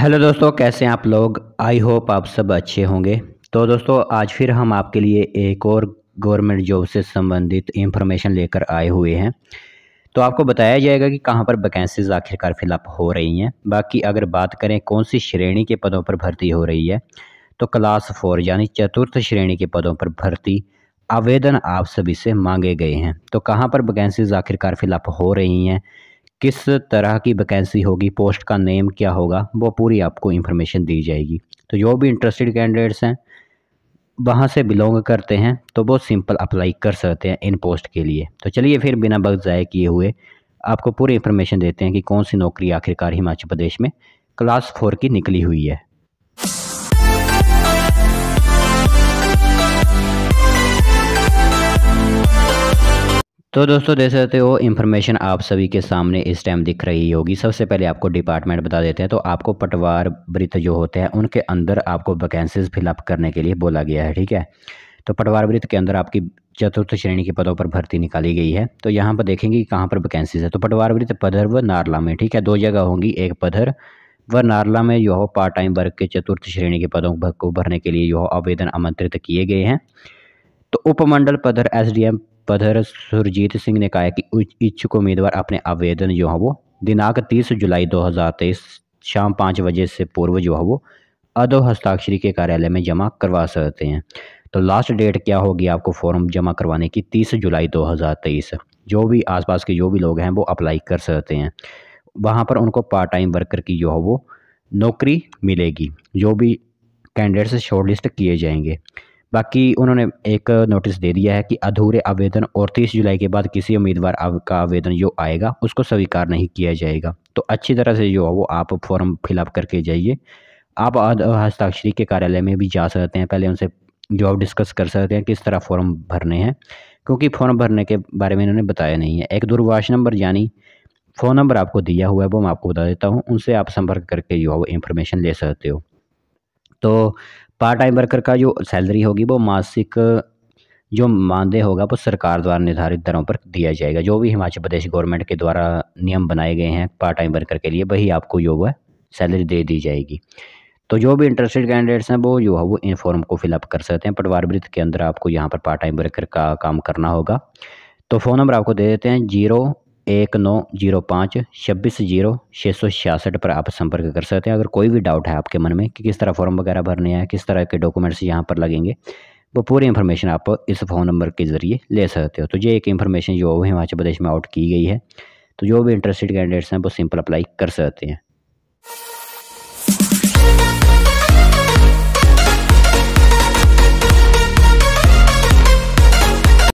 hello दोस्तों कैसे हैं आप लोग आई होप आप सब अच्छे होंगे तो दोस्तों आज फिर हम आपके लिए एक और गवर्नमेंट जॉब से संबंधित इंफॉर्मेशन लेकर आए हुए हैं तो आपको बताया जाएगा कि कहाँ पर वैकेंसीज आखिरकार फिलअप हो रही हैं बाकी अगर बात करें कौन सी श्रेणी के पदों पर भर्ती हो रही है तो क्लास फोर यानी चतुर्थ श्रेणी के पदों पर भर्ती आवेदन आप सभी से मांगे गए हैं तो कहाँ पर वैकेंसीज आखिरकार फिलअप हो रही हैं किस तरह की वैकेंसी होगी पोस्ट का नेम क्या होगा वो पूरी आपको इन्फॉर्मेशन दी जाएगी तो जो भी इंटरेस्टेड कैंडिडेट्स हैं वहाँ से बिलोंग करते हैं तो वो सिंपल अप्लाई कर सकते हैं इन पोस्ट के लिए तो चलिए फिर बिना वक्त ज़ाय किए हुए आपको पूरी इन्फॉर्मेशन देते हैं कि कौन सी नौकरी आखिरकार हिमाचल प्रदेश में क्लास फोर की निकली हुई है तो दोस्तों देख सकते हो इन्फॉर्मेशन आप सभी के सामने इस टाइम दिख रही होगी सबसे पहले आपको डिपार्टमेंट बता देते हैं तो आपको पटवार वृत्त जो होते हैं उनके अंदर आपको वैकेंसीज फिलअप करने के लिए बोला गया है ठीक है तो पटवार वृत्त के अंदर आपकी चतुर्थ श्रेणी के पदों पर भर्ती निकाली गई है तो यहाँ पर देखेंगे कि कहाँ पर वैकेंसीज है तो पटवार वृत्त पधर व नारला में ठीक है दो जगह होंगी एक पधर व नारला में जो पार्ट टाइम वर्ग के चतुर्थ श्रेणी के पदों को भरने के लिए जो आवेदन आमंत्रित किए गए हैं तो उपमंडल डी एसडीएम पधर सुरजीत सिंह ने कहा कि इच्छुक उम्मीदवार अपने आवेदन जो है वो दिनांक 30 जुलाई 2023 शाम पाँच बजे से पूर्व जो है वो अधो हस्ताक्षरी के कार्यालय में जमा करवा सकते हैं तो लास्ट डेट क्या होगी आपको फॉर्म जमा करवाने की तीस जुलाई तेईस जो भी पास के जो भी लोग हैं वो अप्लाई कर सकते हैं वहाँ पर उनको पार्ट टाइम वर्कर की जो है वो नौकरी मिलेगी जो भी कैंडिडेट्स शॉर्ट लिस्ट किए जाएंगे बाकी उन्होंने एक नोटिस दे दिया है कि अधूरे आवेदन और 30 जुलाई के बाद किसी उम्मीदवार का आवेदन जो आएगा उसको स्वीकार नहीं किया जाएगा तो अच्छी तरह से जो है वो आप फॉर्म फिलअप करके जाइए आप हस्ताक्षरी के कार्यालय में भी जा सकते हैं पहले उनसे जो आप डिस्कस कर सकते हैं किस तरह फॉर्म भरने हैं क्योंकि फॉर्म भरने के बारे में इन्होंने बताया नहीं है एक दूरभाष नंबर यानी फ़ोन नंबर आपको दिया हुआ है वो मैं आपको बता देता हूँ उनसे आप संपर्क करके जो है वो इन्फॉर्मेशन ले सकते हो तो पार्ट टाइम वर्कर का जो सैलरी होगी वो मासिक जो मानदेय होगा वो सरकार द्वारा निर्धारित दरों पर दिया जाएगा जो भी हिमाचल प्रदेश गवर्नमेंट के द्वारा नियम बनाए गए हैं पार्ट टाइम वर्कर के लिए वही आपको जो है सैलरी दे दी जाएगी तो जो भी इंटरेस्टेड कैंडिडेट्स हैं वो जो है वो इन फॉर्म को फिलअप कर सकते हैं पटवार वृत्त के अंदर आपको यहाँ पर पार्ट टाइम वर्कर का काम करना होगा तो फ़ोन नंबर आपको दे देते हैं जीरो एक नौ जीरो पाँच छब्बीस जीरो छः सौ छियासठ पर आप संपर्क कर सकते हैं अगर कोई भी डाउट है आपके मन में कि किस तरह फॉर्म वगैरह भरने हैं किस तरह के डॉक्यूमेंट्स यहाँ पर लगेंगे वो पूरी इन्फॉर्मेशन आप इस फ़ोन नंबर के ज़रिए ले सकते हो तो ये एक इन्फॉर्मेशन जो हिमाचल प्रदेश में आउट की गई है तो जो भी इंटरेस्टेड कैंडिडेट्स हैं वो सिंपल अप्लाई कर सकते हैं